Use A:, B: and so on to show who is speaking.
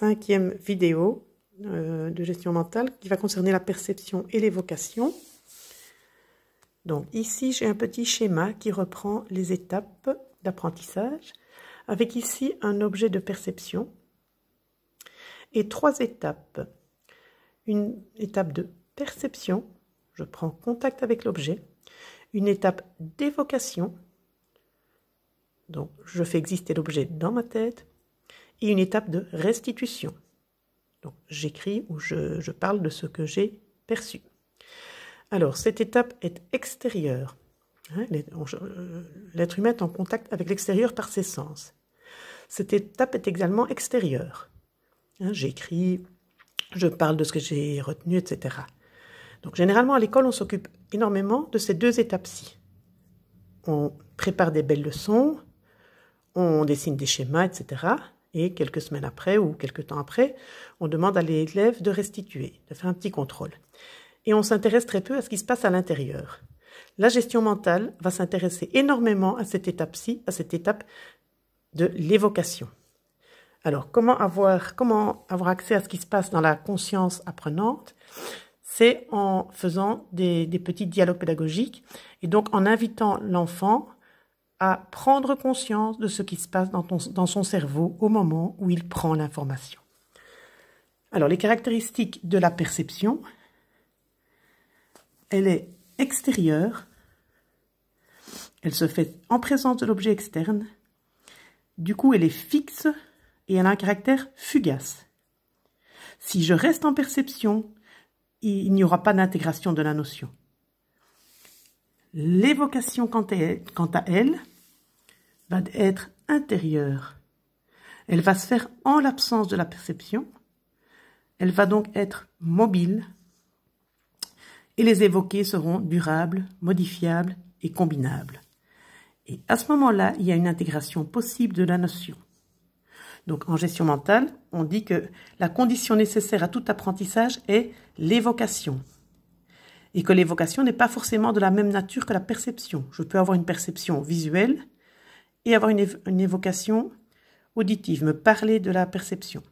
A: cinquième vidéo euh, de gestion mentale qui va concerner la perception et l'évocation. Donc ici, j'ai un petit schéma qui reprend les étapes d'apprentissage, avec ici un objet de perception et trois étapes. Une étape de perception, je prends contact avec l'objet. Une étape d'évocation, donc je fais exister l'objet dans ma tête et une étape de restitution. Donc j'écris ou je, je parle de ce que j'ai perçu. Alors cette étape est extérieure. Hein, l'être humain est en contact avec l'extérieur par ses sens. Cette étape est également extérieure. Hein, j'écris, je parle de ce que j'ai retenu, etc. Donc généralement à l'école, on s'occupe énormément de ces deux étapes-ci. On prépare des belles leçons, on dessine des schémas, etc. Et quelques semaines après ou quelques temps après, on demande à l'élève de restituer, de faire un petit contrôle. Et on s'intéresse très peu à ce qui se passe à l'intérieur. La gestion mentale va s'intéresser énormément à cette étape-ci, à cette étape de l'évocation. Alors, comment avoir, comment avoir accès à ce qui se passe dans la conscience apprenante C'est en faisant des petits dialogues pédagogiques et donc en invitant l'enfant à prendre conscience de ce qui se passe dans, son cerveau au moment où il prend l'information. Alors, les caractéristiques de la perception, elle est extérieure, elle se fait en présence de l'objet externe, du coup elle est fixe et elle a un caractère fugace. Si je reste en perception, il n'y aura pas d'intégration de la notion. L'évocation quant, à elle, va être intérieure. Elle va se faire en l'absence de la perception. Elle va donc être mobile. Et les évoqués seront durables, modifiables et combinables. Et à ce moment-là, il y a une intégration possible de la notion. Donc en gestion mentale, on dit que la condition nécessaire à tout apprentissage est l'évocation. Et que l'évocation n'est pas forcément de la même nature que la perception. Je peux avoir une perception visuelle et avoir une, évocation auditive, me parler de la perception.